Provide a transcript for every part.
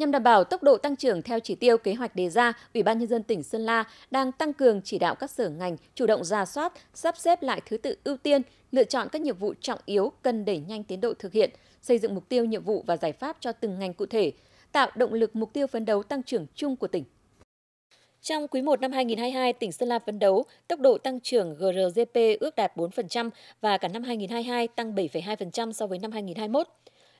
Nhằm đảm bảo tốc độ tăng trưởng theo chỉ tiêu kế hoạch đề ra, Ủy ban nhân dân tỉnh Sơn La đang tăng cường chỉ đạo các sở ngành chủ động ra soát, sắp xếp lại thứ tự ưu tiên, lựa chọn các nhiệm vụ trọng yếu cần đẩy nhanh tiến độ thực hiện, xây dựng mục tiêu nhiệm vụ và giải pháp cho từng ngành cụ thể, tạo động lực mục tiêu phấn đấu tăng trưởng chung của tỉnh. Trong quý 1 năm 2022, tỉnh Sơn La phấn đấu tốc độ tăng trưởng GRGP ước đạt 4% và cả năm 2022 tăng 7,2% so với năm 2021.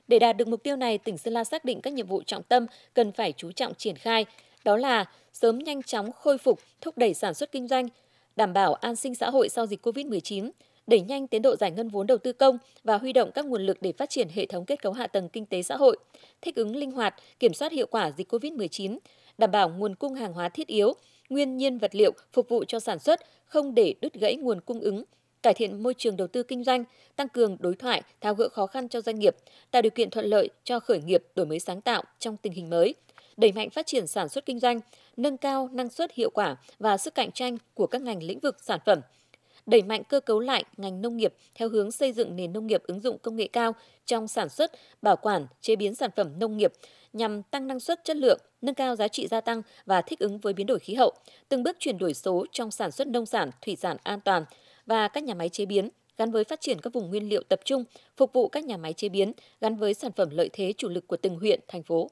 Để đạt được mục tiêu này, tỉnh Sơn La xác định các nhiệm vụ trọng tâm cần phải chú trọng triển khai, đó là sớm nhanh chóng khôi phục, thúc đẩy sản xuất kinh doanh, đảm bảo an sinh xã hội sau dịch COVID-19, đẩy nhanh tiến độ giải ngân vốn đầu tư công và huy động các nguồn lực để phát triển hệ thống kết cấu hạ tầng kinh tế xã hội, thích ứng linh hoạt, kiểm soát hiệu quả dịch COVID-19, đảm bảo nguồn cung hàng hóa thiết yếu, nguyên nhiên vật liệu phục vụ cho sản xuất, không để đứt gãy nguồn cung ứng, cải thiện môi trường đầu tư kinh doanh, tăng cường đối thoại, tháo gỡ khó khăn cho doanh nghiệp, tạo điều kiện thuận lợi cho khởi nghiệp, đổi mới sáng tạo trong tình hình mới, đẩy mạnh phát triển sản xuất kinh doanh, nâng cao năng suất hiệu quả và sức cạnh tranh của các ngành lĩnh vực sản phẩm, đẩy mạnh cơ cấu lại ngành nông nghiệp theo hướng xây dựng nền nông nghiệp ứng dụng công nghệ cao trong sản xuất, bảo quản, chế biến sản phẩm nông nghiệp nhằm tăng năng suất chất lượng, nâng cao giá trị gia tăng và thích ứng với biến đổi khí hậu, từng bước chuyển đổi số trong sản xuất nông sản, thủy sản an toàn, và các nhà máy chế biến gắn với phát triển các vùng nguyên liệu tập trung phục vụ các nhà máy chế biến gắn với sản phẩm lợi thế chủ lực của từng huyện, thành phố.